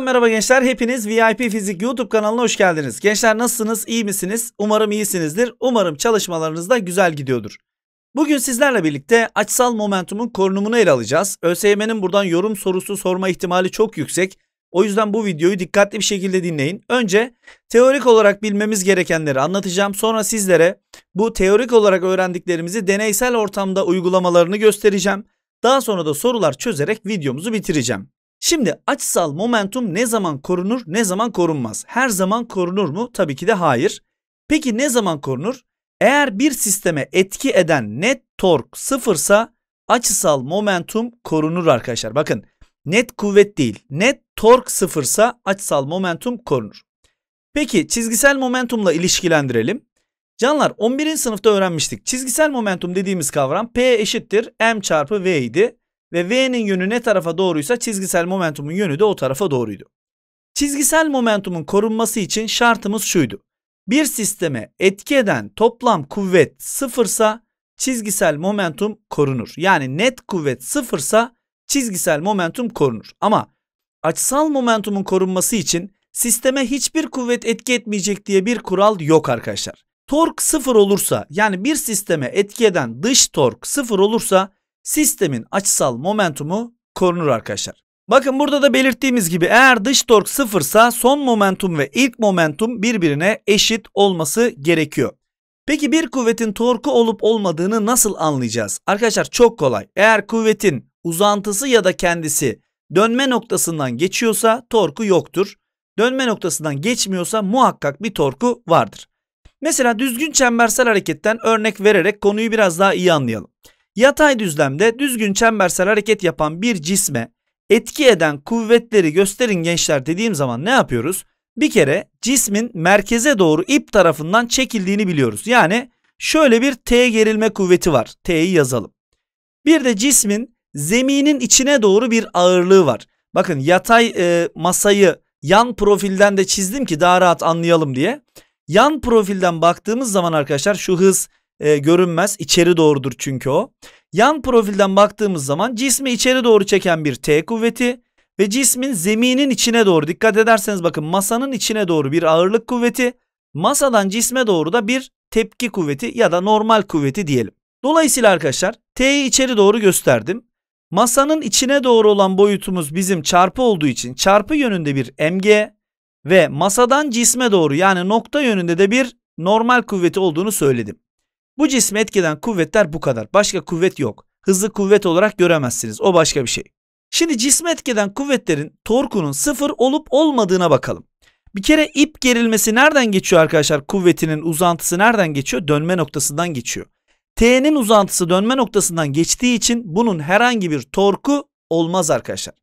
Tekrardan merhaba gençler. Hepiniz VIP Fizik YouTube kanalına hoş geldiniz. Gençler nasılsınız? İyi misiniz? Umarım iyisinizdir. Umarım çalışmalarınız da güzel gidiyordur. Bugün sizlerle birlikte açsal momentumun korunumunu ele alacağız. ÖSYM'nin buradan yorum sorusu sorma ihtimali çok yüksek. O yüzden bu videoyu dikkatli bir şekilde dinleyin. Önce teorik olarak bilmemiz gerekenleri anlatacağım. Sonra sizlere bu teorik olarak öğrendiklerimizi deneysel ortamda uygulamalarını göstereceğim. Daha sonra da sorular çözerek videomuzu bitireceğim. Şimdi açısal momentum ne zaman korunur, ne zaman korunmaz? Her zaman korunur mu? Tabii ki de hayır. Peki ne zaman korunur? Eğer bir sisteme etki eden net tork sıfırsa açısal momentum korunur arkadaşlar. Bakın net kuvvet değil net tork sıfırsa açısal momentum korunur. Peki çizgisel momentumla ilişkilendirelim. Canlar 11. sınıfta öğrenmiştik. Çizgisel momentum dediğimiz kavram P eşittir M çarpı V idi ve V'nin yönü ne tarafa doğruysa çizgisel momentumun yönü de o tarafa doğruydu. Çizgisel momentumun korunması için şartımız şuydu. Bir sisteme etki eden toplam kuvvet sıfırsa çizgisel momentum korunur. Yani net kuvvet sıfırsa çizgisel momentum korunur. Ama açısal momentumun korunması için sisteme hiçbir kuvvet etki etmeyecek diye bir kural yok arkadaşlar. Tork sıfır olursa yani bir sisteme etki eden dış tork sıfır olursa sistemin açısal momentumu korunur arkadaşlar. Bakın burada da belirttiğimiz gibi eğer dış tork sıfırsa son momentum ve ilk momentum birbirine eşit olması gerekiyor. Peki bir kuvvetin torku olup olmadığını nasıl anlayacağız? Arkadaşlar çok kolay. Eğer kuvvetin uzantısı ya da kendisi dönme noktasından geçiyorsa torku yoktur. Dönme noktasından geçmiyorsa muhakkak bir torku vardır. Mesela düzgün çembersel hareketten örnek vererek konuyu biraz daha iyi anlayalım. Yatay düzlemde düzgün çembersel hareket yapan bir cisme etki eden kuvvetleri gösterin gençler dediğim zaman ne yapıyoruz? Bir kere cismin merkeze doğru ip tarafından çekildiğini biliyoruz. Yani şöyle bir T gerilme kuvveti var. T'yi yazalım. Bir de cismin zeminin içine doğru bir ağırlığı var. Bakın yatay e, masayı yan profilden de çizdim ki daha rahat anlayalım diye. Yan profilden baktığımız zaman arkadaşlar şu hız e, görünmez. İçeri doğrudur çünkü o. Yan profilden baktığımız zaman cismi içeri doğru çeken bir T kuvveti ve cismin zeminin içine doğru dikkat ederseniz bakın masanın içine doğru bir ağırlık kuvveti masadan cisme doğru da bir tepki kuvveti ya da normal kuvveti diyelim. Dolayısıyla arkadaşlar T'yi içeri doğru gösterdim. Masanın içine doğru olan boyutumuz bizim çarpı olduğu için çarpı yönünde bir MG ve masadan cisme doğru yani nokta yönünde de bir normal kuvveti olduğunu söyledim. Bu cismi etkilen kuvvetler bu kadar. Başka kuvvet yok. Hızlı kuvvet olarak göremezsiniz. O başka bir şey. Şimdi cismi etkilen kuvvetlerin torkunun sıfır olup olmadığına bakalım. Bir kere ip gerilmesi nereden geçiyor arkadaşlar? Kuvvetinin uzantısı nereden geçiyor? Dönme noktasından geçiyor. T'nin uzantısı dönme noktasından geçtiği için bunun herhangi bir torku olmaz arkadaşlar.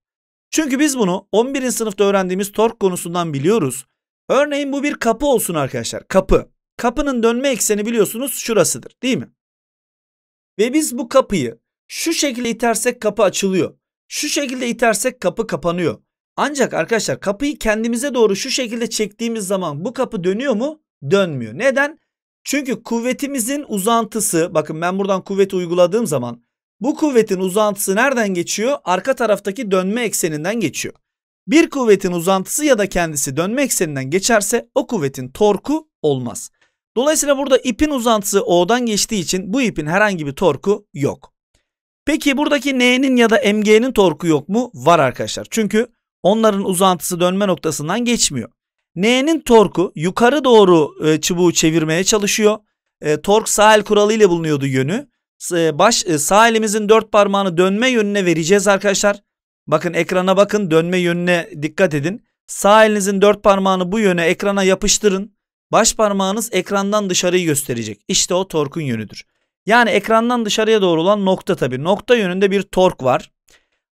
Çünkü biz bunu 11. sınıfta öğrendiğimiz tork konusundan biliyoruz. Örneğin bu bir kapı olsun arkadaşlar. Kapı. Kapının dönme ekseni biliyorsunuz şurasıdır değil mi? Ve biz bu kapıyı şu şekilde itersek kapı açılıyor. Şu şekilde itersek kapı kapanıyor. Ancak arkadaşlar kapıyı kendimize doğru şu şekilde çektiğimiz zaman bu kapı dönüyor mu? Dönmüyor. Neden? Çünkü kuvvetimizin uzantısı bakın ben buradan kuvveti uyguladığım zaman bu kuvvetin uzantısı nereden geçiyor? Arka taraftaki dönme ekseninden geçiyor. Bir kuvvetin uzantısı ya da kendisi dönme ekseninden geçerse o kuvvetin torku olmaz. Dolayısıyla burada ipin uzantısı O'dan geçtiği için bu ipin herhangi bir torku yok. Peki buradaki N'nin ya da MG'nin torku yok mu? Var arkadaşlar. Çünkü onların uzantısı dönme noktasından geçmiyor. N'nin torku yukarı doğru e, çubuğu çevirmeye çalışıyor. E, tork sağ el kuralı ile bulunuyordu yönü. E, baş e, sağ elimizin dört parmağını dönme yönüne vereceğiz arkadaşlar. Bakın ekrana bakın dönme yönüne dikkat edin. Sağ elinizin dört parmağını bu yöne ekrana yapıştırın. Baş parmağınız ekrandan dışarıyı gösterecek. İşte o torkun yönüdür. Yani ekrandan dışarıya doğru olan nokta tabii. Nokta yönünde bir tork var.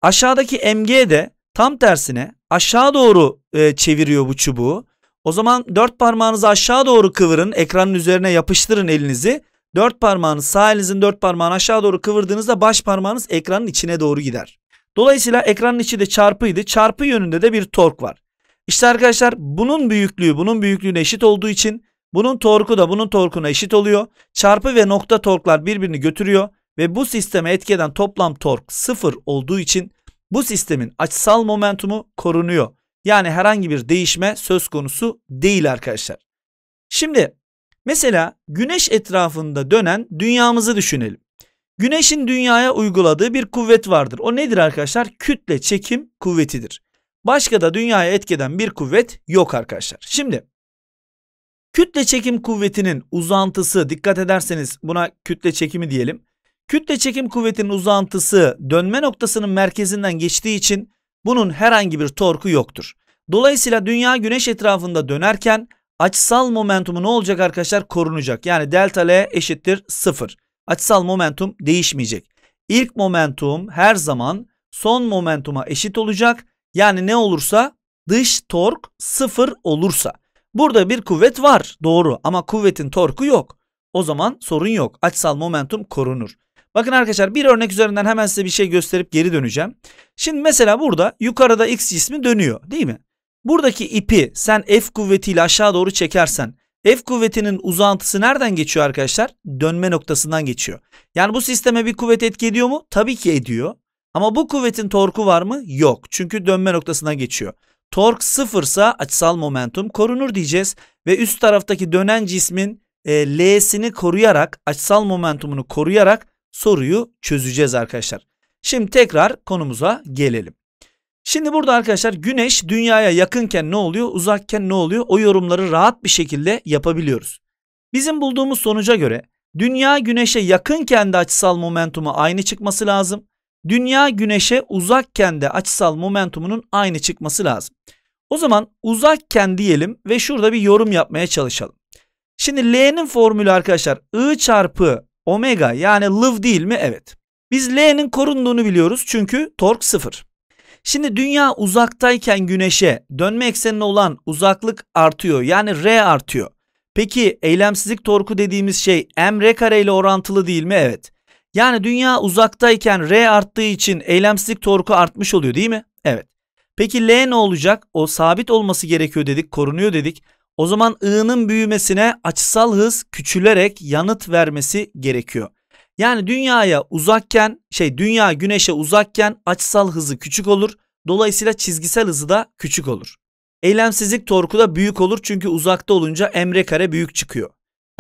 Aşağıdaki MG de tam tersine aşağı doğru e, çeviriyor bu çubuğu. O zaman dört parmağınızı aşağı doğru kıvırın. Ekranın üzerine yapıştırın elinizi. Dört parmağınız sağ elinizin dört parmağını aşağı doğru kıvırdığınızda baş parmağınız ekranın içine doğru gider. Dolayısıyla ekranın içi de çarpıydı. Çarpı yönünde de bir tork var. İşte arkadaşlar bunun büyüklüğü bunun büyüklüğüne eşit olduğu için bunun torku da bunun torkuna eşit oluyor. Çarpı ve nokta torklar birbirini götürüyor ve bu sisteme etki eden toplam tork sıfır olduğu için bu sistemin açısal momentumu korunuyor. Yani herhangi bir değişme söz konusu değil arkadaşlar. Şimdi mesela güneş etrafında dönen dünyamızı düşünelim. Güneşin dünyaya uyguladığı bir kuvvet vardır. O nedir arkadaşlar? Kütle çekim kuvvetidir. Başka da dünyaya etkeden bir kuvvet yok arkadaşlar. Şimdi kütle çekim kuvvetinin uzantısı dikkat ederseniz buna kütle çekimi diyelim. Kütle çekim kuvvetinin uzantısı dönme noktasının merkezinden geçtiği için bunun herhangi bir torku yoktur. Dolayısıyla dünya güneş etrafında dönerken açısal momentumu ne olacak arkadaşlar? Korunacak. Yani delta L eşittir 0. Açısal momentum değişmeyecek. İlk momentum her zaman son momentuma eşit olacak yani ne olursa dış tork sıfır olursa. Burada bir kuvvet var doğru ama kuvvetin torku yok. O zaman sorun yok. Açsal momentum korunur. Bakın arkadaşlar bir örnek üzerinden hemen size bir şey gösterip geri döneceğim. Şimdi mesela burada yukarıda x cismi dönüyor değil mi? Buradaki ipi sen F kuvvetiyle aşağı doğru çekersen F kuvvetinin uzantısı nereden geçiyor arkadaşlar? Dönme noktasından geçiyor. Yani bu sisteme bir kuvvet etki ediyor mu? Tabii ki ediyor. Ama bu kuvvetin torku var mı? Yok. Çünkü dönme noktasına geçiyor. Tork sıfırsa açısal momentum korunur diyeceğiz. Ve üst taraftaki dönen cismin e, L'sini koruyarak açısal momentumunu koruyarak soruyu çözeceğiz arkadaşlar. Şimdi tekrar konumuza gelelim. Şimdi burada arkadaşlar güneş dünyaya yakınken ne oluyor uzakken ne oluyor o yorumları rahat bir şekilde yapabiliyoruz. Bizim bulduğumuz sonuca göre dünya güneşe yakınken de açısal momentumu aynı çıkması lazım. Dünya güneşe uzakken de açısal momentumunun aynı çıkması lazım. O zaman uzakken diyelim ve şurada bir yorum yapmaya çalışalım. Şimdi L'nin formülü arkadaşlar I çarpı omega yani love değil mi? Evet. Biz L'nin korunduğunu biliyoruz çünkü tork sıfır. Şimdi dünya uzaktayken güneşe dönme eksenine olan uzaklık artıyor yani R artıyor. Peki eylemsizlik torku dediğimiz şey m r kare ile orantılı değil mi? Evet. Yani dünya uzaktayken R arttığı için eylemsizlik torku artmış oluyor değil mi? Evet. Peki L ne olacak? O sabit olması gerekiyor dedik, korunuyor dedik. O zaman I'nın büyümesine açısal hız küçülerek yanıt vermesi gerekiyor. Yani dünyaya uzakken şey dünya güneşe uzakken açısal hızı küçük olur. Dolayısıyla çizgisel hızı da küçük olur. Eylemsizlik torku da büyük olur çünkü uzakta olunca emre kare büyük çıkıyor.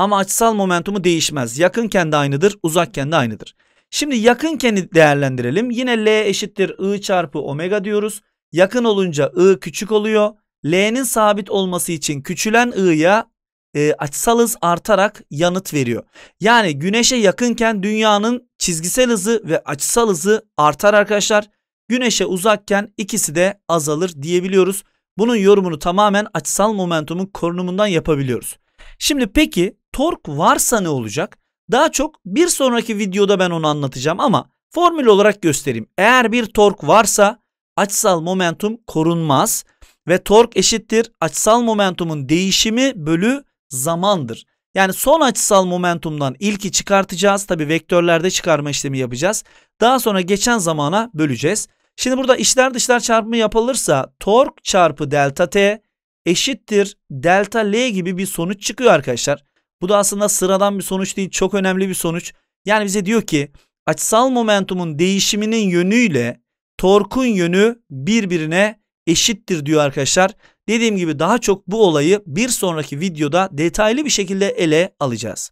Ama açısal momentumu değişmez. Yakınken de aynıdır, uzakken de aynıdır. Şimdi yakınkeni değerlendirelim. Yine L eşittir I çarpı omega diyoruz. Yakın olunca I küçük oluyor. L'nin sabit olması için küçülen I'ya e, açısal hız artarak yanıt veriyor. Yani güneşe yakınken dünyanın çizgisel hızı ve açısal hızı artar arkadaşlar. Güneşe uzakken ikisi de azalır diyebiliyoruz. Bunun yorumunu tamamen açısal momentumun korunumundan yapabiliyoruz. Şimdi peki tork varsa ne olacak? Daha çok bir sonraki videoda ben onu anlatacağım ama formül olarak göstereyim. Eğer bir tork varsa açısal momentum korunmaz ve tork eşittir açısal momentumun değişimi bölü zamandır. Yani son açısal momentumdan ilki çıkartacağız. Tabi vektörlerde çıkarma işlemi yapacağız. Daha sonra geçen zamana böleceğiz. Şimdi burada işler dışlar çarpımı yapılırsa tork çarpı delta t eşittir delta L gibi bir sonuç çıkıyor arkadaşlar. Bu da aslında sıradan bir sonuç değil çok önemli bir sonuç. Yani bize diyor ki açısal momentumun değişiminin yönüyle torkun yönü birbirine eşittir diyor arkadaşlar. Dediğim gibi daha çok bu olayı bir sonraki videoda detaylı bir şekilde ele alacağız.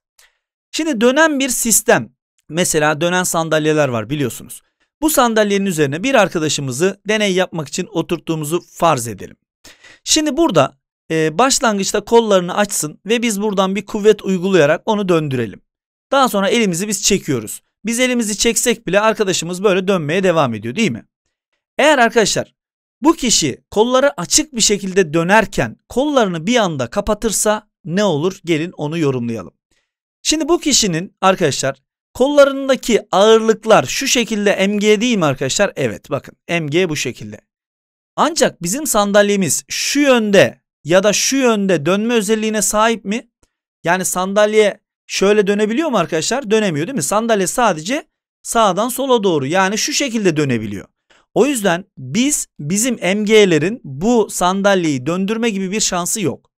Şimdi dönen bir sistem. Mesela dönen sandalyeler var biliyorsunuz. Bu sandalyenin üzerine bir arkadaşımızı deney yapmak için oturttuğumuzu farz edelim. Şimdi burada e, başlangıçta kollarını açsın ve biz buradan bir kuvvet uygulayarak onu döndürelim. Daha sonra elimizi biz çekiyoruz. Biz elimizi çeksek bile arkadaşımız böyle dönmeye devam ediyor değil mi? Eğer arkadaşlar bu kişi kolları açık bir şekilde dönerken kollarını bir anda kapatırsa ne olur? Gelin onu yorumlayalım. Şimdi bu kişinin arkadaşlar kollarındaki ağırlıklar şu şekilde MG değil mi arkadaşlar? Evet bakın MG bu şekilde. Ancak bizim sandalyemiz şu yönde ya da şu yönde dönme özelliğine sahip mi? Yani sandalye şöyle dönebiliyor mu arkadaşlar? Dönemiyor değil mi? Sandalye sadece sağdan sola doğru yani şu şekilde dönebiliyor. O yüzden biz bizim MG'lerin bu sandalyeyi döndürme gibi bir şansı yok.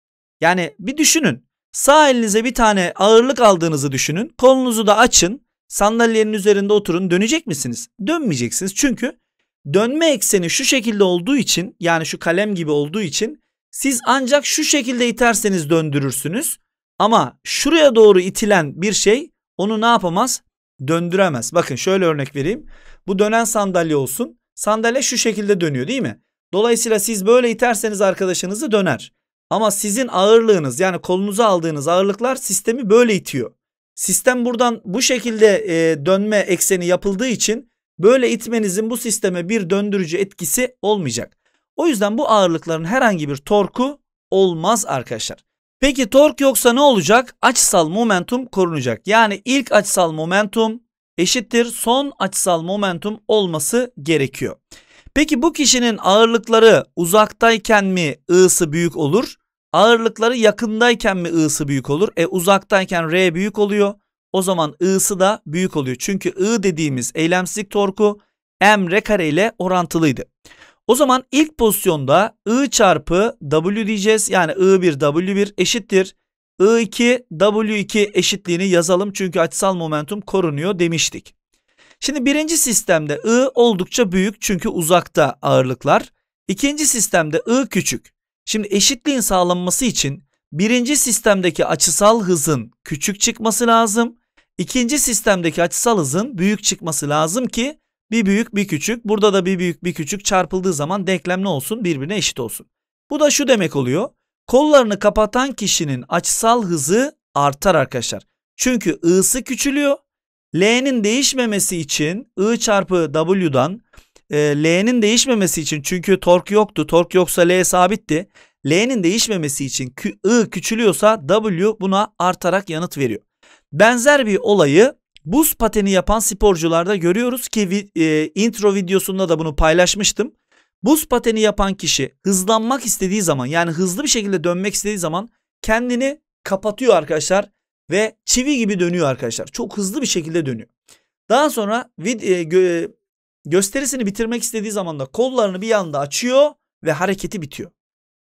Yani bir düşünün. Sağ elinize bir tane ağırlık aldığınızı düşünün. Kolunuzu da açın. Sandalyenin üzerinde oturun. Dönecek misiniz? Dönmeyeceksiniz. Çünkü dönme ekseni şu şekilde olduğu için yani şu kalem gibi olduğu için siz ancak şu şekilde iterseniz döndürürsünüz. Ama şuraya doğru itilen bir şey onu ne yapamaz? Döndüremez. Bakın şöyle örnek vereyim. Bu dönen sandalye olsun. Sandalye şu şekilde dönüyor değil mi? Dolayısıyla siz böyle iterseniz arkadaşınızı döner. Ama sizin ağırlığınız yani kolunuza aldığınız ağırlıklar sistemi böyle itiyor. Sistem buradan bu şekilde e, dönme ekseni yapıldığı için Böyle itmenizin bu sisteme bir döndürücü etkisi olmayacak. O yüzden bu ağırlıkların herhangi bir torku olmaz arkadaşlar. Peki tork yoksa ne olacak? Açısal momentum korunacak. Yani ilk açısal momentum eşittir son açısal momentum olması gerekiyor. Peki bu kişinin ağırlıkları uzaktayken mi I'sı büyük olur? Ağırlıkları yakındayken mi I'sı büyük olur? E uzaktayken R büyük oluyor o zaman i'sı da büyük oluyor. Çünkü i dediğimiz eylemsizlik torku m r kare ile orantılıydı. O zaman ilk pozisyonda i çarpı w diyeceğiz. Yani i1 w1 eşittir. i2 w2 eşitliğini yazalım. Çünkü açısal momentum korunuyor demiştik. Şimdi birinci sistemde i oldukça büyük çünkü uzakta ağırlıklar. İkinci sistemde i küçük. Şimdi eşitliğin sağlanması için birinci sistemdeki açısal hızın küçük çıkması lazım. İkinci sistemdeki açısal hızın büyük çıkması lazım ki bir büyük bir küçük burada da bir büyük bir küçük çarpıldığı zaman denklem ne olsun birbirine eşit olsun. Bu da şu demek oluyor. Kollarını kapatan kişinin açısal hızı artar arkadaşlar. Çünkü I'sı küçülüyor. L'nin değişmemesi için I çarpı W'dan e, L'nin değişmemesi için çünkü tork yoktu. Tork yoksa L sabitti. L'nin değişmemesi için I küçülüyorsa W buna artarak yanıt veriyor. Benzer bir olayı buz pateni yapan sporcularda görüyoruz ki e, intro videosunda da bunu paylaşmıştım. Buz pateni yapan kişi hızlanmak istediği zaman yani hızlı bir şekilde dönmek istediği zaman kendini kapatıyor arkadaşlar ve çivi gibi dönüyor arkadaşlar. Çok hızlı bir şekilde dönüyor. Daha sonra vid e, gö gösterisini bitirmek istediği zaman da kollarını bir anda açıyor ve hareketi bitiyor.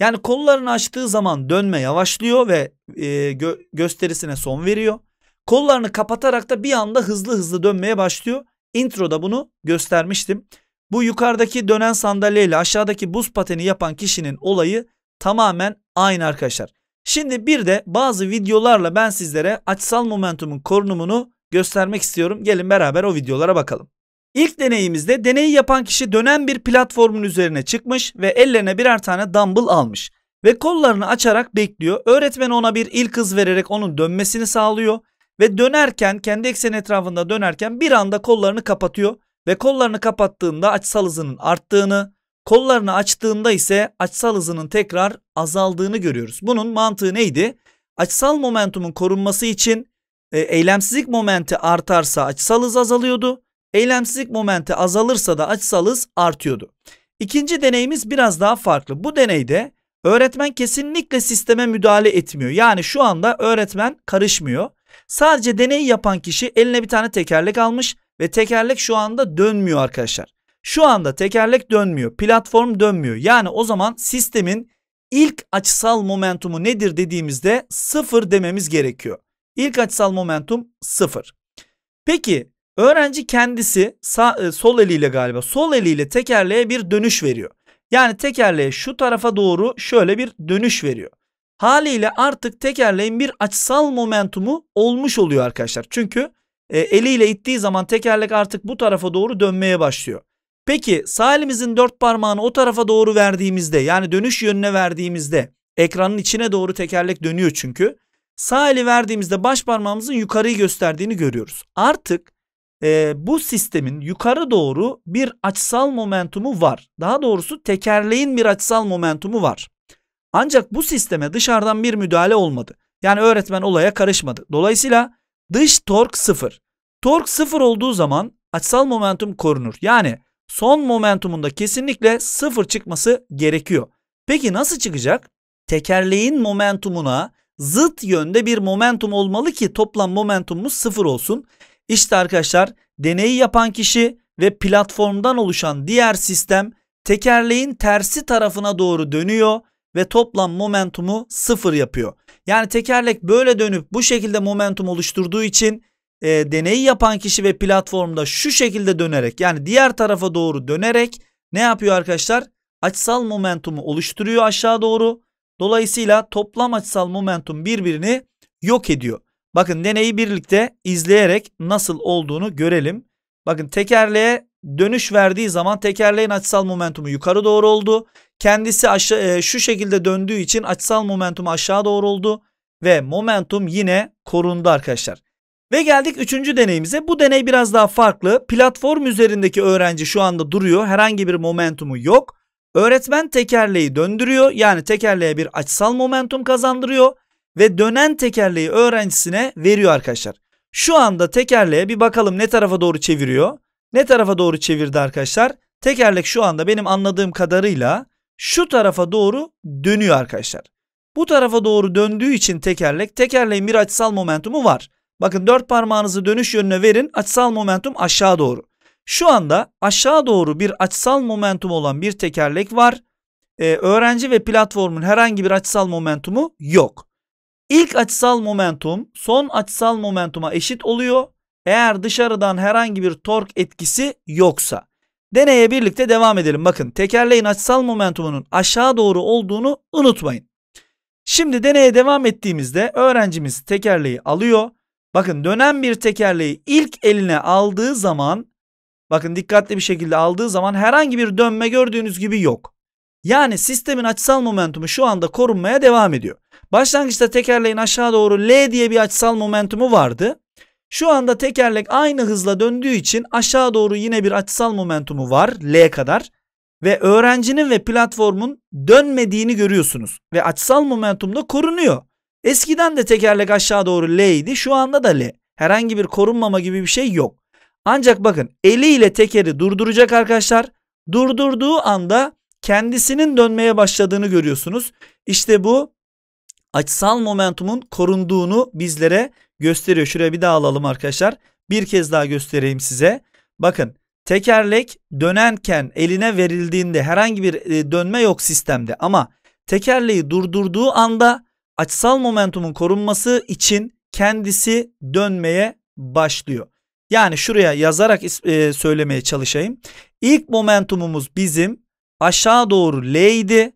Yani kollarını açtığı zaman dönme yavaşlıyor ve e, gö gösterisine son veriyor. Kollarını kapatarak da bir anda hızlı hızlı dönmeye başlıyor. Introda bunu göstermiştim. Bu yukarıdaki dönen sandalyeyle aşağıdaki buz pateni yapan kişinin olayı tamamen aynı arkadaşlar. Şimdi bir de bazı videolarla ben sizlere açısal momentumun korunumunu göstermek istiyorum. Gelin beraber o videolara bakalım. İlk deneyimizde deneyi yapan kişi dönen bir platformun üzerine çıkmış ve ellerine birer tane dumbbell almış ve kollarını açarak bekliyor. Öğretmen ona bir ilk hız vererek onun dönmesini sağlıyor ve dönerken kendi eksen etrafında dönerken bir anda kollarını kapatıyor ve kollarını kapattığında açsal hızının arttığını, kollarını açtığında ise açsal hızının tekrar azaldığını görüyoruz. Bunun mantığı neydi? Açsal momentumun korunması için e, eylemsizlik momenti artarsa açsal hız azalıyordu. Eylemsizlik momenti azalırsa da açsal hız artıyordu. İkinci deneyimiz biraz daha farklı. Bu deneyde öğretmen kesinlikle sisteme müdahale etmiyor. Yani şu anda öğretmen karışmıyor. Sadece deneyi yapan kişi eline bir tane tekerlek almış ve tekerlek şu anda dönmüyor arkadaşlar. Şu anda tekerlek dönmüyor. Platform dönmüyor. Yani o zaman sistemin ilk açısal momentumu nedir dediğimizde sıfır dememiz gerekiyor. İlk açısal momentum sıfır. Peki öğrenci kendisi sağ, e, sol eliyle galiba sol eliyle tekerleğe bir dönüş veriyor. Yani tekerleğe şu tarafa doğru şöyle bir dönüş veriyor. Haliyle artık tekerleğin bir açsal momentumu olmuş oluyor arkadaşlar. Çünkü e, eliyle ittiği zaman tekerlek artık bu tarafa doğru dönmeye başlıyor. Peki sağ elimizin dört parmağını o tarafa doğru verdiğimizde yani dönüş yönüne verdiğimizde ekranın içine doğru tekerlek dönüyor çünkü. Sağ eli verdiğimizde baş parmağımızın yukarıyı gösterdiğini görüyoruz. Artık e, bu sistemin yukarı doğru bir açsal momentumu var. Daha doğrusu tekerleğin bir açsal momentumu var. Ancak bu sisteme dışarıdan bir müdahale olmadı. Yani öğretmen olaya karışmadı. Dolayısıyla dış tork sıfır. Tork sıfır olduğu zaman açsal momentum korunur. Yani son momentumunda kesinlikle sıfır çıkması gerekiyor. Peki nasıl çıkacak? Tekerleğin momentumuna zıt yönde bir momentum olmalı ki toplam momentumumuz sıfır olsun. İşte arkadaşlar deneyi yapan kişi ve platformdan oluşan diğer sistem tekerleğin tersi tarafına doğru dönüyor ve toplam momentumu sıfır yapıyor. Yani tekerlek böyle dönüp bu şekilde momentum oluşturduğu için e, deneyi yapan kişi ve platformda şu şekilde dönerek yani diğer tarafa doğru dönerek ne yapıyor arkadaşlar? Açsal momentumu oluşturuyor aşağı doğru. Dolayısıyla toplam açısal momentum birbirini yok ediyor. Bakın deneyi birlikte izleyerek nasıl olduğunu görelim. Bakın tekerleğe dönüş verdiği zaman tekerleğin açısal momentumu yukarı doğru oldu. Kendisi aşağı, e, şu şekilde döndüğü için açısal momentum aşağı doğru oldu ve momentum yine korundu arkadaşlar. Ve geldik üçüncü deneyimize. Bu deney biraz daha farklı. Platform üzerindeki öğrenci şu anda duruyor. Herhangi bir momentumu yok. Öğretmen tekerleği döndürüyor. Yani tekerleğe bir açısal momentum kazandırıyor. Ve dönen tekerleği öğrencisine veriyor arkadaşlar. Şu anda tekerleğe bir bakalım ne tarafa doğru çeviriyor ne tarafa doğru çevirdi arkadaşlar? Tekerlek şu anda benim anladığım kadarıyla şu tarafa doğru dönüyor arkadaşlar. Bu tarafa doğru döndüğü için tekerlek, tekerleğin bir açısal momentumu var. Bakın dört parmağınızı dönüş yönüne verin. Açısal momentum aşağı doğru. Şu anda aşağı doğru bir açısal momentum olan bir tekerlek var. Ee, öğrenci ve platformun herhangi bir açısal momentumu yok. İlk açısal momentum son açısal momentuma eşit oluyor. Eğer dışarıdan herhangi bir tork etkisi yoksa. Deneye birlikte devam edelim. Bakın tekerleğin açısal momentumunun aşağı doğru olduğunu unutmayın. Şimdi deneye devam ettiğimizde öğrencimiz tekerleği alıyor. Bakın dönen bir tekerleği ilk eline aldığı zaman bakın dikkatli bir şekilde aldığı zaman herhangi bir dönme gördüğünüz gibi yok. Yani sistemin açısal momentumu şu anda korunmaya devam ediyor. Başlangıçta tekerleğin aşağı doğru L diye bir açısal momentumu vardı. Şu anda tekerlek aynı hızla döndüğü için aşağı doğru yine bir açısal momentumu var L kadar ve öğrencinin ve platformun dönmediğini görüyorsunuz ve açısal momentum da korunuyor. Eskiden de tekerlek aşağı doğru L idi şu anda da L. Herhangi bir korunmama gibi bir şey yok. Ancak bakın eliyle tekeri durduracak arkadaşlar. Durdurduğu anda kendisinin dönmeye başladığını görüyorsunuz. İşte bu açısal momentumun korunduğunu bizlere gösteriyor. Şuraya bir daha alalım arkadaşlar. Bir kez daha göstereyim size. Bakın tekerlek dönerken eline verildiğinde herhangi bir e, dönme yok sistemde ama tekerleği durdurduğu anda açısal momentumun korunması için kendisi dönmeye başlıyor. Yani şuraya yazarak e, söylemeye çalışayım. İlk momentumumuz bizim aşağı doğru L idi.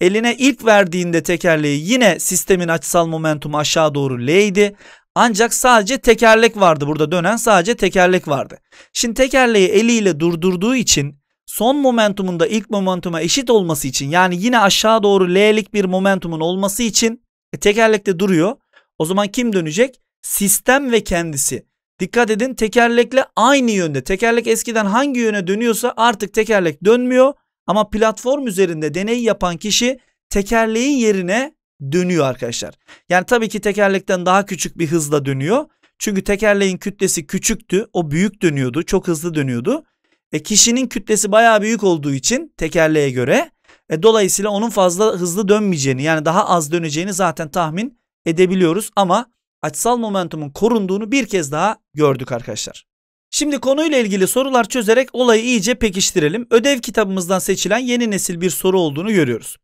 Eline ilk verdiğinde tekerleği yine sistemin açısal momentumu aşağı doğru L idi. Ancak sadece tekerlek vardı burada dönen sadece tekerlek vardı. Şimdi tekerleği eliyle durdurduğu için son momentumun da ilk momentuma eşit olması için yani yine aşağı doğru L'lik bir momentumun olması için e, tekerlekte duruyor. O zaman kim dönecek? Sistem ve kendisi. Dikkat edin tekerlekle aynı yönde. Tekerlek eskiden hangi yöne dönüyorsa artık tekerlek dönmüyor. Ama platform üzerinde deney yapan kişi tekerleğin yerine dönüyor arkadaşlar. Yani tabii ki tekerlekten daha küçük bir hızla dönüyor. Çünkü tekerleğin kütlesi küçüktü. O büyük dönüyordu. Çok hızlı dönüyordu. E kişinin kütlesi bayağı büyük olduğu için tekerleğe göre e dolayısıyla onun fazla hızlı dönmeyeceğini yani daha az döneceğini zaten tahmin edebiliyoruz ama açısal momentumun korunduğunu bir kez daha gördük arkadaşlar. Şimdi konuyla ilgili sorular çözerek olayı iyice pekiştirelim. Ödev kitabımızdan seçilen yeni nesil bir soru olduğunu görüyoruz.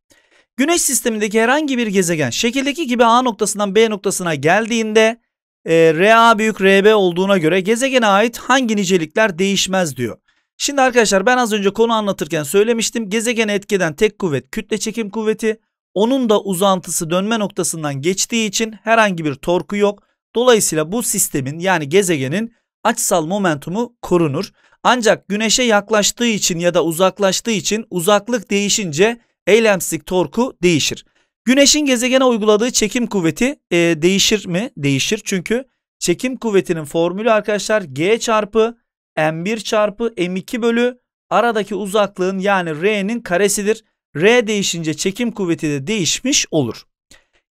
Güneş sistemindeki herhangi bir gezegen şekildeki gibi A noktasından B noktasına geldiğinde e, RA büyük RB olduğuna göre gezegene ait hangi nicelikler değişmez diyor. Şimdi arkadaşlar ben az önce konu anlatırken söylemiştim. Gezegene etkeden tek kuvvet kütle çekim kuvveti. Onun da uzantısı dönme noktasından geçtiği için herhangi bir torku yok. Dolayısıyla bu sistemin yani gezegenin açsal momentumu korunur. Ancak güneşe yaklaştığı için ya da uzaklaştığı için uzaklık değişince eylemsizlik torku değişir. Güneşin gezegene uyguladığı çekim kuvveti e, değişir mi? Değişir çünkü çekim kuvvetinin formülü arkadaşlar G çarpı M1 çarpı M2 bölü aradaki uzaklığın yani R'nin karesidir. R değişince çekim kuvveti de değişmiş olur.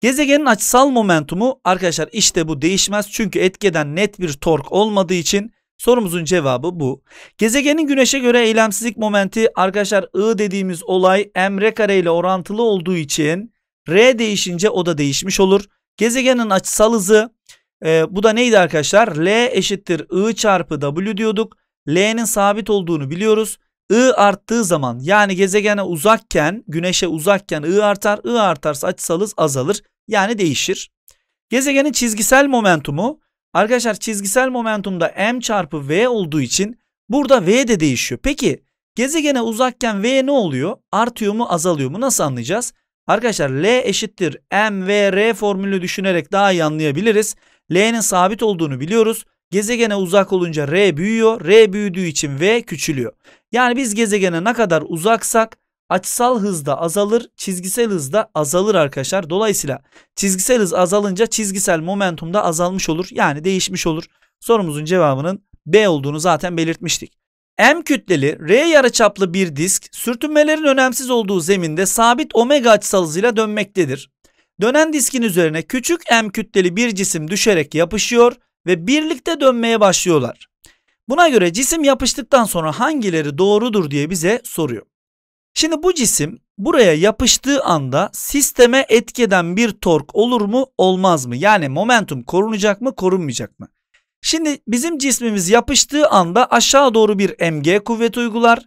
Gezegenin açısal momentumu arkadaşlar işte bu değişmez çünkü etkeden net bir tork olmadığı için Sorumuzun cevabı bu. Gezegenin güneşe göre eylemsizlik momenti arkadaşlar I dediğimiz olay m kare ile orantılı olduğu için R değişince o da değişmiş olur. Gezegenin açısal hızı e, bu da neydi arkadaşlar? L eşittir I çarpı W diyorduk. L'nin sabit olduğunu biliyoruz. I arttığı zaman yani gezegene uzakken güneşe uzakken I artar. I artarsa açısal hız azalır yani değişir. Gezegenin çizgisel momentumu Arkadaşlar çizgisel momentumda m çarpı v olduğu için burada v de değişiyor. Peki gezegene uzakken v ne oluyor? Artıyor mu azalıyor mu? Nasıl anlayacağız? Arkadaşlar L eşittir mvr formülü düşünerek daha iyi anlayabiliriz. L'nin sabit olduğunu biliyoruz. Gezegene uzak olunca R büyüyor. R büyüdüğü için V küçülüyor. Yani biz gezegene ne kadar uzaksak Açısal hızda azalır, çizgisel hızda azalır arkadaşlar. Dolayısıyla çizgisel hız azalınca çizgisel momentum da azalmış olur. Yani değişmiş olur. Sorumuzun cevabının B olduğunu zaten belirtmiştik. M kütleli R yarıçaplı bir disk sürtünmelerin önemsiz olduğu zeminde sabit omega açısal hızıyla dönmektedir. Dönen diskin üzerine küçük M kütleli bir cisim düşerek yapışıyor ve birlikte dönmeye başlıyorlar. Buna göre cisim yapıştıktan sonra hangileri doğrudur diye bize soruyor. Şimdi bu cisim buraya yapıştığı anda sisteme etkeden bir tork olur mu olmaz mı? Yani momentum korunacak mı korunmayacak mı? Şimdi bizim cismimiz yapıştığı anda aşağı doğru bir MG kuvvet uygular.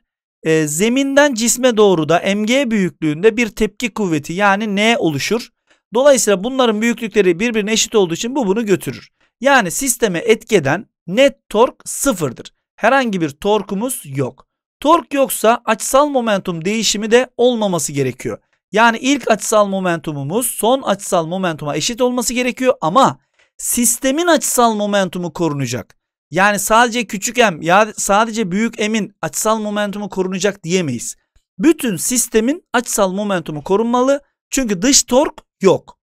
E, zeminden cisme doğru da MG büyüklüğünde bir tepki kuvveti yani N oluşur. Dolayısıyla bunların büyüklükleri birbirine eşit olduğu için bu bunu götürür. Yani sisteme etkeden net tork sıfırdır. Herhangi bir torkumuz yok. Tork yoksa açısal momentum değişimi de olmaması gerekiyor. Yani ilk açısal momentumumuz son açısal momentuma eşit olması gerekiyor ama sistemin açısal momentumu korunacak. Yani sadece küçük m ya sadece büyük m'in açısal momentumu korunacak diyemeyiz. Bütün sistemin açısal momentumu korunmalı. Çünkü dış tork yok.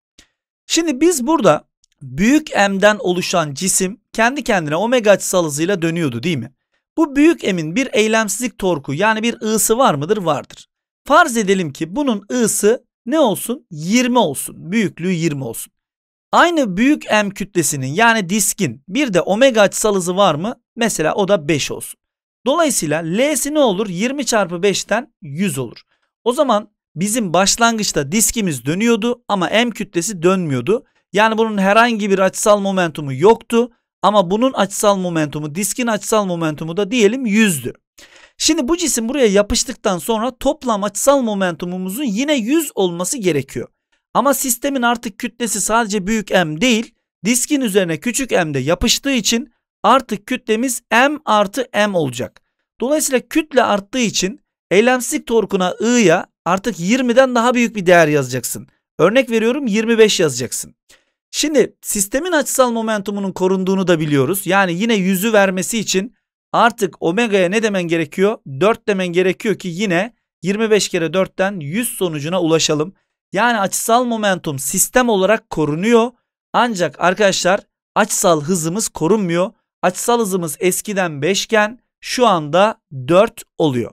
Şimdi biz burada büyük m'den oluşan cisim kendi kendine omega açısal hızıyla dönüyordu değil mi? Bu büyük emin bir eylemsizlik torku yani bir ısı var mıdır? Vardır. Farz edelim ki bunun ısı ne olsun? 20 olsun. Büyüklüğü 20 olsun. Aynı büyük M kütlesinin yani diskin bir de omega açısal hızı var mı? Mesela o da 5 olsun. Dolayısıyla L'si ne olur? 20 çarpı 5'ten 100 olur. O zaman bizim başlangıçta diskimiz dönüyordu ama M kütlesi dönmüyordu. Yani bunun herhangi bir açısal momentumu yoktu. Ama bunun açısal momentumu diskin açısal momentumu da diyelim 100'dü. Şimdi bu cisim buraya yapıştıktan sonra toplam açısal momentumumuzun yine 100 olması gerekiyor. Ama sistemin artık kütlesi sadece büyük M değil diskin üzerine küçük m de yapıştığı için artık kütlemiz m artı m olacak. Dolayısıyla kütle arttığı için eylemsizlik torkuna i'ya artık 20'den daha büyük bir değer yazacaksın. Örnek veriyorum 25 yazacaksın. Şimdi sistemin açısal momentumunun korunduğunu da biliyoruz. Yani yine yüzü vermesi için artık omega'ya ne demen gerekiyor? 4 demen gerekiyor ki yine 25 kere 4'ten 100 sonucuna ulaşalım. Yani açısal momentum sistem olarak korunuyor. Ancak arkadaşlar açısal hızımız korunmuyor. Açısal hızımız eskiden 5 iken şu anda 4 oluyor.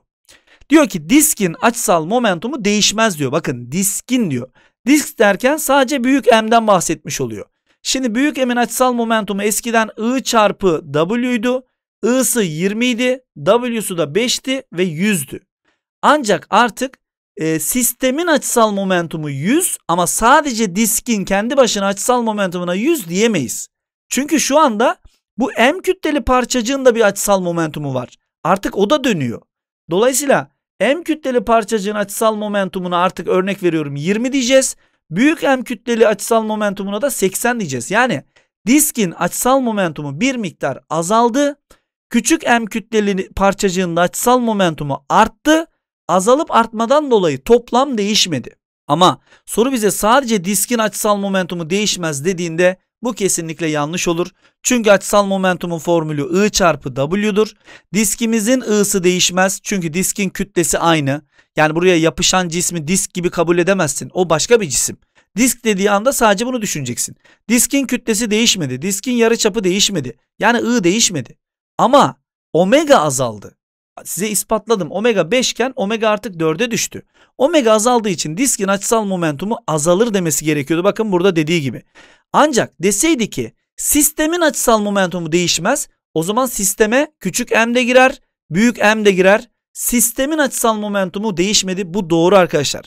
Diyor ki diskin açısal momentumu değişmez diyor. Bakın diskin diyor. Disk derken sadece büyük M'den bahsetmiş oluyor. Şimdi büyük M'in açısal momentumu eskiden I çarpı W'ydu. I'sı 20 idi. W'su da 5'ti ve 100'dü. Ancak artık e, sistemin açısal momentumu 100 ama sadece diskin kendi başına açısal momentumuna 100 diyemeyiz. Çünkü şu anda bu M kütleli parçacığın da bir açısal momentumu var. Artık o da dönüyor. Dolayısıyla M kütleli parçacığın açısal momentumuna artık örnek veriyorum 20 diyeceğiz. Büyük M kütleli açısal momentumuna da 80 diyeceğiz. Yani diskin açısal momentumu bir miktar azaldı. Küçük M kütleli parçacığın da açısal momentumu arttı. Azalıp artmadan dolayı toplam değişmedi. Ama soru bize sadece diskin açısal momentumu değişmez dediğinde bu kesinlikle yanlış olur. Çünkü açısal momentumun formülü I çarpı W'dur. Diskimizin I'sı değişmez. Çünkü diskin kütlesi aynı. Yani buraya yapışan cismi disk gibi kabul edemezsin. O başka bir cisim. Disk dediği anda sadece bunu düşüneceksin. Diskin kütlesi değişmedi. Diskin yarıçapı değişmedi. Yani I değişmedi. Ama omega azaldı size ispatladım. Omega 5 iken omega artık 4'e düştü. Omega azaldığı için diskin açısal momentumu azalır demesi gerekiyordu. Bakın burada dediği gibi. Ancak deseydi ki sistemin açısal momentumu değişmez. O zaman sisteme küçük m de girer, büyük m de girer. Sistemin açısal momentumu değişmedi. Bu doğru arkadaşlar.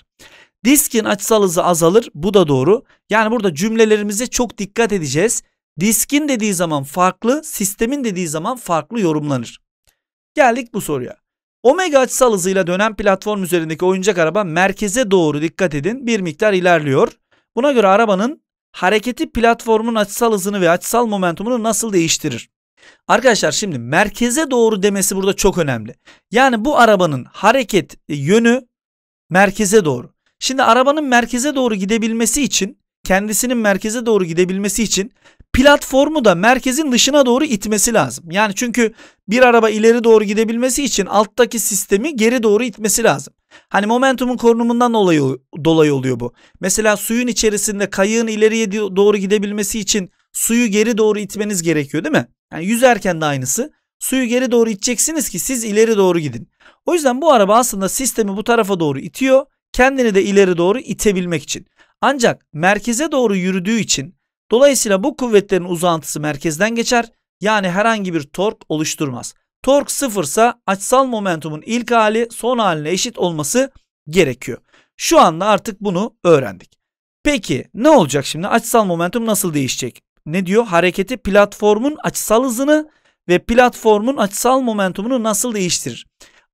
Diskin açısal hızı azalır. Bu da doğru. Yani burada cümlelerimize çok dikkat edeceğiz. Diskin dediği zaman farklı, sistemin dediği zaman farklı yorumlanır. Geldik bu soruya. Omega açısal hızıyla dönen platform üzerindeki oyuncak araba merkeze doğru dikkat edin bir miktar ilerliyor. Buna göre arabanın hareketi platformun açısal hızını ve açısal momentumunu nasıl değiştirir? Arkadaşlar şimdi merkeze doğru demesi burada çok önemli. Yani bu arabanın hareket e, yönü merkeze doğru. Şimdi arabanın merkeze doğru gidebilmesi için kendisinin merkeze doğru gidebilmesi için platformu da merkezin dışına doğru itmesi lazım. Yani çünkü bir araba ileri doğru gidebilmesi için alttaki sistemi geri doğru itmesi lazım. Hani momentumun korunumundan dolayı, dolayı oluyor bu. Mesela suyun içerisinde kayığın ileriye doğru gidebilmesi için suyu geri doğru itmeniz gerekiyor değil mi? Yani yüzerken de aynısı. Suyu geri doğru iteceksiniz ki siz ileri doğru gidin. O yüzden bu araba aslında sistemi bu tarafa doğru itiyor. Kendini de ileri doğru itebilmek için. Ancak merkeze doğru yürüdüğü için Dolayısıyla bu kuvvetlerin uzantısı merkezden geçer. Yani herhangi bir tork oluşturmaz. Tork sıfırsa açsal momentumun ilk hali son haline eşit olması gerekiyor. Şu anda artık bunu öğrendik. Peki ne olacak şimdi? Açsal momentum nasıl değişecek? Ne diyor? Hareketi platformun açsal hızını ve platformun açsal momentumunu nasıl değiştirir?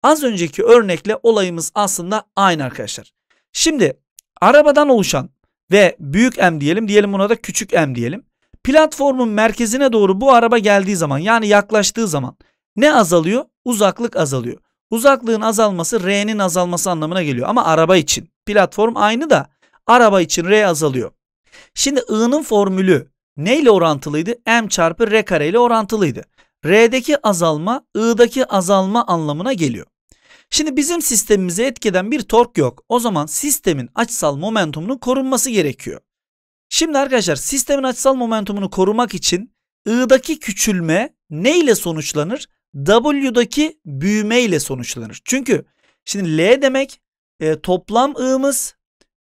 Az önceki örnekle olayımız aslında aynı arkadaşlar. Şimdi arabadan oluşan ve büyük M diyelim. Diyelim buna da küçük M diyelim. Platformun merkezine doğru bu araba geldiği zaman yani yaklaştığı zaman ne azalıyor? Uzaklık azalıyor. Uzaklığın azalması R'nin azalması anlamına geliyor. Ama araba için platform aynı da araba için R azalıyor. Şimdi I'nın formülü neyle orantılıydı? M çarpı R kare ile orantılıydı. R'deki azalma I'daki azalma anlamına geliyor. Şimdi bizim sistemimize etkeden bir tork yok. O zaman sistemin açısal momentumunun korunması gerekiyor. Şimdi arkadaşlar sistemin açısal momentumunu korumak için I'daki küçülme ne ile sonuçlanır? W'daki büyüme ile sonuçlanır. Çünkü şimdi L demek e, toplam I'mız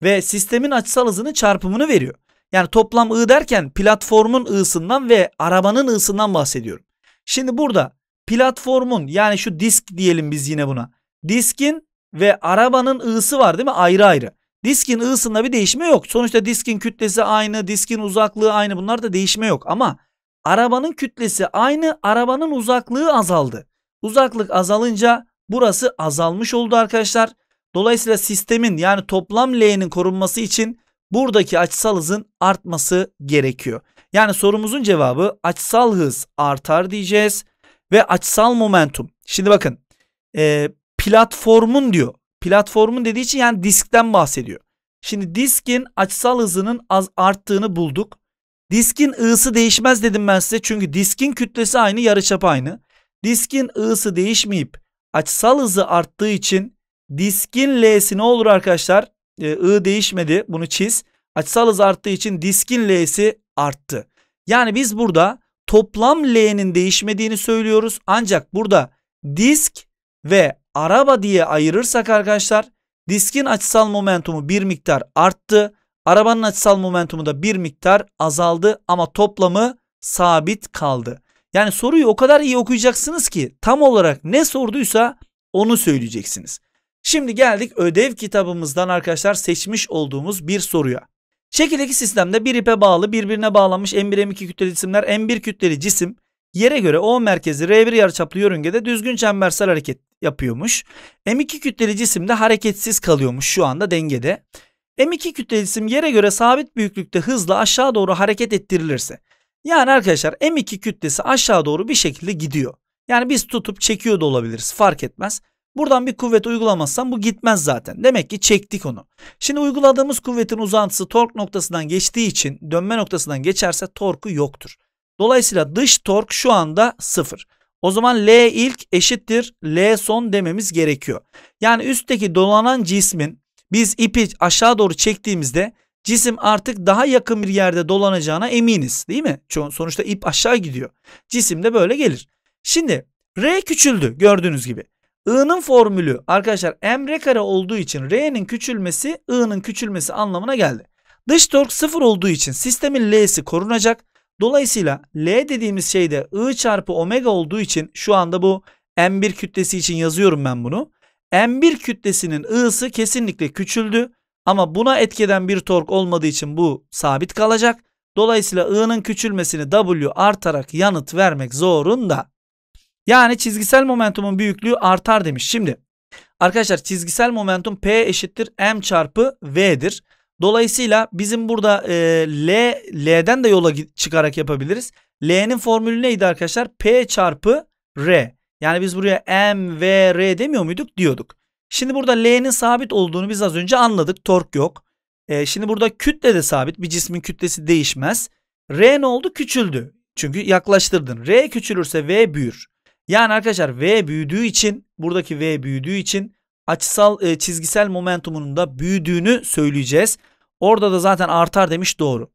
ve sistemin açısal hızının çarpımını veriyor. Yani toplam I derken platformun I'sından ve arabanın I'sından bahsediyorum. Şimdi burada platformun yani şu disk diyelim biz yine buna diskin ve arabanın ısı var değil mi? Ayrı ayrı. Diskin ısında bir değişme yok. Sonuçta diskin kütlesi aynı, diskin uzaklığı aynı. Bunlar da değişme yok ama arabanın kütlesi aynı, arabanın uzaklığı azaldı. Uzaklık azalınca burası azalmış oldu arkadaşlar. Dolayısıyla sistemin yani toplam L'nin korunması için buradaki açısal hızın artması gerekiyor. Yani sorumuzun cevabı açısal hız artar diyeceğiz ve açısal momentum. Şimdi bakın e, platformun diyor. Platformun dediği için yani diskten bahsediyor. Şimdi diskin açısal hızının az arttığını bulduk. Diskin ısı değişmez dedim ben size. Çünkü diskin kütlesi aynı, yarıçap aynı. Diskin ısı değişmeyip açısal hızı arttığı için diskin L'si ne olur arkadaşlar? Ee, I değişmedi. Bunu çiz. Açısal hız arttığı için diskin L'si arttı. Yani biz burada toplam L'nin değişmediğini söylüyoruz. Ancak burada disk ve araba diye ayırırsak arkadaşlar diskin açısal momentumu bir miktar arttı. Arabanın açısal momentumu da bir miktar azaldı ama toplamı sabit kaldı. Yani soruyu o kadar iyi okuyacaksınız ki tam olarak ne sorduysa onu söyleyeceksiniz. Şimdi geldik ödev kitabımızdan arkadaşlar seçmiş olduğumuz bir soruya. Şekildeki sistemde bir ipe bağlı birbirine bağlanmış M1 M2 kütleli cisimler M1 kütleli cisim Yere göre O merkezi R1 yarıçaplı yörüngede düzgün çembersel hareket yapıyormuş. M2 kütleli cisim de hareketsiz kalıyormuş şu anda dengede. M2 kütleli cisim yere göre sabit büyüklükte hızla aşağı doğru hareket ettirilirse. Yani arkadaşlar M2 kütlesi aşağı doğru bir şekilde gidiyor. Yani biz tutup çekiyor da olabiliriz fark etmez. Buradan bir kuvvet uygulamazsam bu gitmez zaten. Demek ki çektik onu. Şimdi uyguladığımız kuvvetin uzantısı tork noktasından geçtiği için dönme noktasından geçerse torku yoktur. Dolayısıyla dış tork şu anda sıfır. O zaman L ilk eşittir L son dememiz gerekiyor. Yani üstteki dolanan cismin biz ipi aşağı doğru çektiğimizde cisim artık daha yakın bir yerde dolanacağına eminiz değil mi? Sonuçta ip aşağı gidiyor. Cisim de böyle gelir. Şimdi R küçüldü gördüğünüz gibi. I'nın formülü arkadaşlar m r kare olduğu için R'nin küçülmesi I'nın küçülmesi anlamına geldi. Dış tork sıfır olduğu için sistemin L'si korunacak. Dolayısıyla L dediğimiz şey de I çarpı omega olduğu için şu anda bu M1 kütlesi için yazıyorum ben bunu. M1 kütlesinin I'sı kesinlikle küçüldü ama buna etkeden bir tork olmadığı için bu sabit kalacak. Dolayısıyla I'nın küçülmesini W artarak yanıt vermek zorunda. Yani çizgisel momentumun büyüklüğü artar demiş. Şimdi arkadaşlar çizgisel momentum P eşittir M çarpı V'dir. Dolayısıyla bizim burada e, L, L'den de yola çıkarak yapabiliriz. L'nin formülü neydi arkadaşlar? P çarpı R. Yani biz buraya M, V, R demiyor muyduk? Diyorduk. Şimdi burada L'nin sabit olduğunu biz az önce anladık. Tork yok. E, şimdi burada kütle de sabit. Bir cismin kütlesi değişmez. R ne oldu? Küçüldü. Çünkü yaklaştırdın. R küçülürse V büyür. Yani arkadaşlar V büyüdüğü için buradaki V büyüdüğü için açısal e, çizgisel momentumunun da büyüdüğünü söyleyeceğiz. Orada da zaten artar demiş doğru.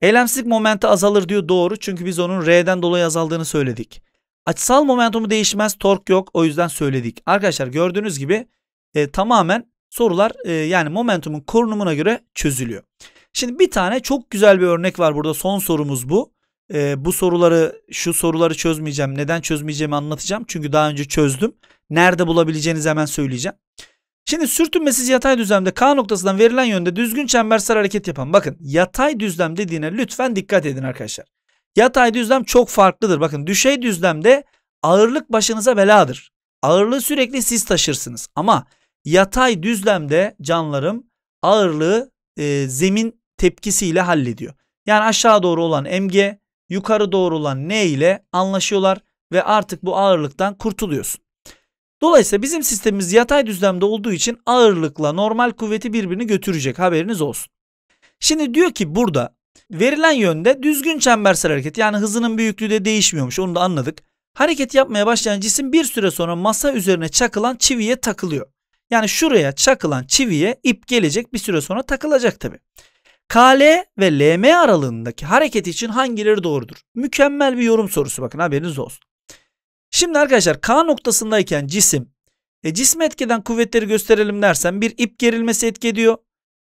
Eylemsizlik momenti azalır diyor doğru. Çünkü biz onun R'den dolayı azaldığını söyledik. Açısal momentumu değişmez tork yok o yüzden söyledik. Arkadaşlar gördüğünüz gibi e, tamamen sorular e, yani momentumun korunumuna göre çözülüyor. Şimdi bir tane çok güzel bir örnek var burada son sorumuz bu. E, bu soruları şu soruları çözmeyeceğim. Neden çözmeyeceğimi anlatacağım. Çünkü daha önce çözdüm. Nerede bulabileceğinizi hemen söyleyeceğim. Şimdi sürtünmesiz yatay düzlemde K noktasından verilen yönde düzgün çembersel hareket yapan. Bakın yatay düzlem dediğine lütfen dikkat edin arkadaşlar. Yatay düzlem çok farklıdır. Bakın düşey düzlemde ağırlık başınıza beladır. Ağırlığı sürekli siz taşırsınız. Ama yatay düzlemde canlarım ağırlığı e, zemin tepkisiyle hallediyor. Yani aşağı doğru olan MG, yukarı doğru olan N ile anlaşıyorlar ve artık bu ağırlıktan kurtuluyorsun. Dolayısıyla bizim sistemimiz yatay düzlemde olduğu için ağırlıkla normal kuvveti birbirini götürecek haberiniz olsun. Şimdi diyor ki burada verilen yönde düzgün çembersel hareket yani hızının büyüklüğü de değişmiyormuş onu da anladık. Hareket yapmaya başlayan cisim bir süre sonra masa üzerine çakılan çiviye takılıyor. Yani şuraya çakılan çiviye ip gelecek bir süre sonra takılacak tabi. KL ve LM aralığındaki hareket için hangileri doğrudur? Mükemmel bir yorum sorusu bakın haberiniz olsun. Şimdi arkadaşlar K noktasındayken cisim e, cisme etkeden kuvvetleri gösterelim dersen bir ip gerilmesi etki ediyor.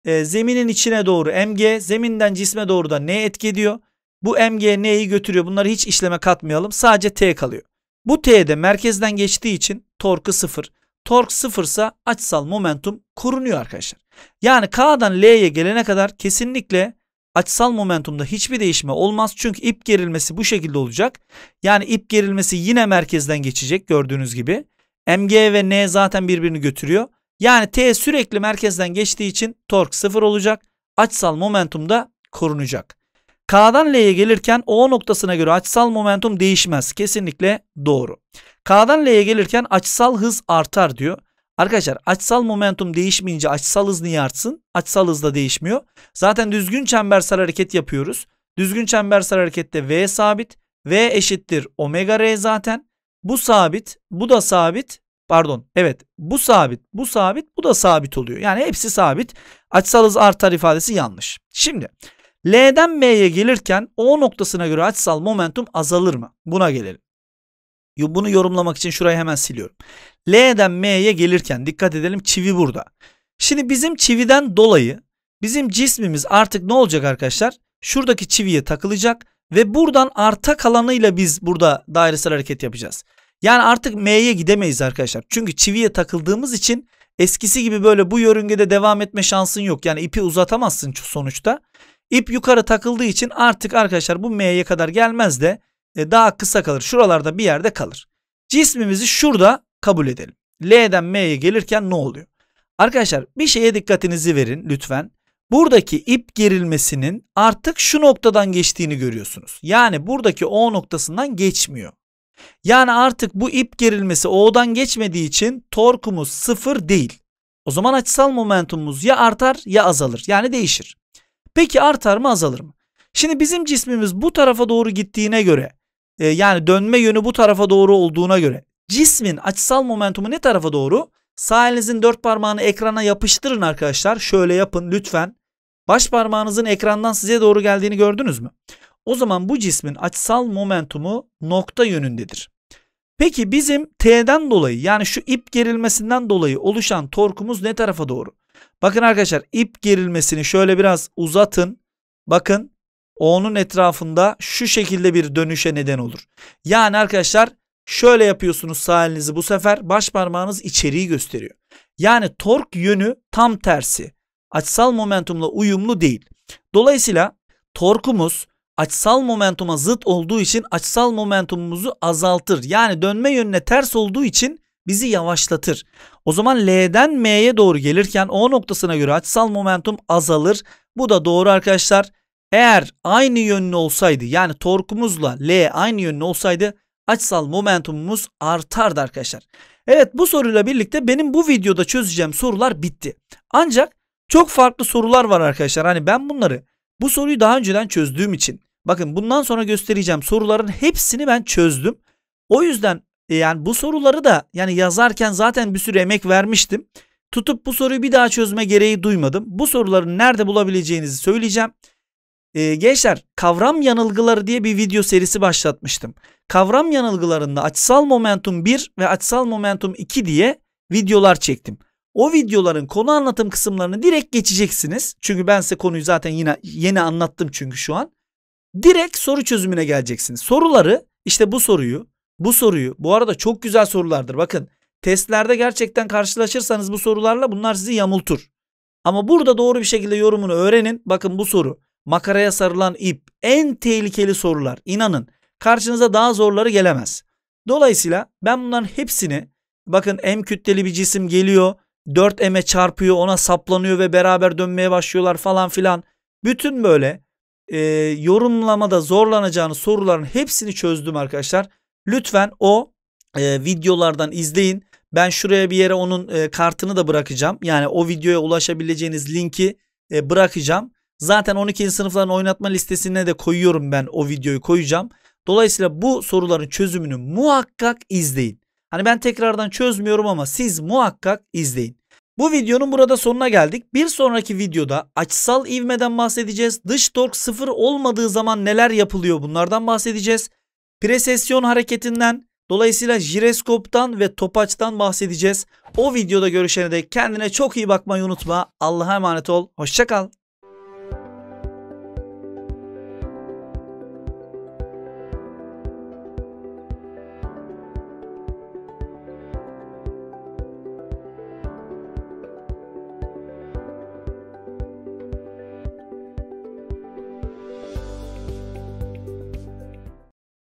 E, zeminin içine doğru MG zeminden cisme doğru da N etki ediyor. Bu MG N'yi götürüyor. Bunları hiç işleme katmayalım. Sadece T kalıyor. Bu T'de merkezden geçtiği için torku sıfır. Tork sıfırsa açsal momentum korunuyor arkadaşlar. Yani K'dan L'ye gelene kadar kesinlikle açısal momentumda hiçbir değişme olmaz. Çünkü ip gerilmesi bu şekilde olacak. Yani ip gerilmesi yine merkezden geçecek gördüğünüz gibi. MG ve N zaten birbirini götürüyor. Yani T sürekli merkezden geçtiği için tork sıfır olacak. Açısal momentum da korunacak. K'dan L'ye gelirken O noktasına göre açısal momentum değişmez. Kesinlikle doğru. K'dan L'ye gelirken açısal hız artar diyor. Arkadaşlar açsal momentum değişmeyince açsal hız niye artsın? Açsal hız da değişmiyor. Zaten düzgün çembersel hareket yapıyoruz. Düzgün çembersel harekette V sabit. V eşittir omega R zaten. Bu sabit, bu da sabit. Pardon. Evet, bu sabit, bu sabit, bu da sabit oluyor. Yani hepsi sabit. Açsal hız artar ifadesi yanlış. Şimdi L'den M'ye gelirken O noktasına göre açsal momentum azalır mı? Buna gelelim. Bunu yorumlamak için şurayı hemen siliyorum. L'den M'ye gelirken dikkat edelim çivi burada. Şimdi bizim çividen dolayı bizim cismimiz artık ne olacak arkadaşlar? Şuradaki çiviye takılacak ve buradan arta kalanıyla biz burada dairesel hareket yapacağız. Yani artık M'ye gidemeyiz arkadaşlar. Çünkü çiviye takıldığımız için eskisi gibi böyle bu yörüngede devam etme şansın yok. Yani ipi uzatamazsın sonuçta. İp yukarı takıldığı için artık arkadaşlar bu M'ye kadar gelmez de e, daha kısa kalır. Şuralarda bir yerde kalır. Cismimizi şurada kabul edelim. L'den M'ye gelirken ne oluyor? Arkadaşlar bir şeye dikkatinizi verin lütfen. Buradaki ip gerilmesinin artık şu noktadan geçtiğini görüyorsunuz. Yani buradaki O noktasından geçmiyor. Yani artık bu ip gerilmesi O'dan geçmediği için torkumuz sıfır değil. O zaman açısal momentumumuz ya artar ya azalır. Yani değişir. Peki artar mı azalır mı? Şimdi bizim cismimiz bu tarafa doğru gittiğine göre e, yani dönme yönü bu tarafa doğru olduğuna göre cismin açısal momentumu ne tarafa doğru? Sağ elinizin dört parmağını ekrana yapıştırın arkadaşlar. Şöyle yapın lütfen. Baş parmağınızın ekrandan size doğru geldiğini gördünüz mü? O zaman bu cismin açısal momentumu nokta yönündedir. Peki bizim T'den dolayı yani şu ip gerilmesinden dolayı oluşan torkumuz ne tarafa doğru? Bakın arkadaşlar ip gerilmesini şöyle biraz uzatın. Bakın onun etrafında şu şekilde bir dönüşe neden olur. Yani arkadaşlar şöyle yapıyorsunuz sağ elinizi bu sefer baş parmağınız içeriği gösteriyor. Yani tork yönü tam tersi. Açsal momentumla uyumlu değil. Dolayısıyla torkumuz açsal momentuma zıt olduğu için açsal momentumumuzu azaltır. Yani dönme yönüne ters olduğu için bizi yavaşlatır. O zaman L'den M'ye doğru gelirken O noktasına göre açsal momentum azalır. Bu da doğru arkadaşlar. Eğer aynı yönlü olsaydı yani torkumuzla L aynı yönlü olsaydı açsal momentumumuz artardı arkadaşlar. Evet bu soruyla birlikte benim bu videoda çözeceğim sorular bitti. Ancak çok farklı sorular var arkadaşlar. Hani ben bunları bu soruyu daha önceden çözdüğüm için bakın bundan sonra göstereceğim soruların hepsini ben çözdüm. O yüzden e, yani bu soruları da yani yazarken zaten bir sürü emek vermiştim. Tutup bu soruyu bir daha çözme gereği duymadım. Bu soruları nerede bulabileceğinizi söyleyeceğim e, gençler kavram yanılgıları diye bir video serisi başlatmıştım. Kavram yanılgılarında açısal momentum 1 ve açısal momentum 2 diye videolar çektim. O videoların konu anlatım kısımlarını direkt geçeceksiniz. Çünkü ben size konuyu zaten yine yeni anlattım çünkü şu an. Direkt soru çözümüne geleceksiniz. Soruları işte bu soruyu, bu soruyu. Bu arada çok güzel sorulardır. Bakın testlerde gerçekten karşılaşırsanız bu sorularla bunlar sizi yamultur. Ama burada doğru bir şekilde yorumunu öğrenin. Bakın bu soru makaraya sarılan ip, en tehlikeli sorular. İnanın karşınıza daha zorları gelemez. Dolayısıyla ben bunların hepsini bakın M kütleli bir cisim geliyor. 4M'e çarpıyor ona saplanıyor ve beraber dönmeye başlıyorlar falan filan. Bütün böyle e, yorumlamada zorlanacağını soruların hepsini çözdüm arkadaşlar. Lütfen o e, videolardan izleyin. Ben şuraya bir yere onun e, kartını da bırakacağım. Yani o videoya ulaşabileceğiniz linki e, bırakacağım. Zaten 12. sınıfların oynatma listesine de koyuyorum ben o videoyu koyacağım. Dolayısıyla bu soruların çözümünü muhakkak izleyin. Hani ben tekrardan çözmüyorum ama siz muhakkak izleyin. Bu videonun burada sonuna geldik. Bir sonraki videoda açsal ivmeden bahsedeceğiz. Dış tork sıfır olmadığı zaman neler yapılıyor bunlardan bahsedeceğiz. Presesyon hareketinden, dolayısıyla jireskoptan ve topaçtan bahsedeceğiz. O videoda görüşene dek kendine çok iyi bakmayı unutma. Allah'a emanet ol. Hoşçakal.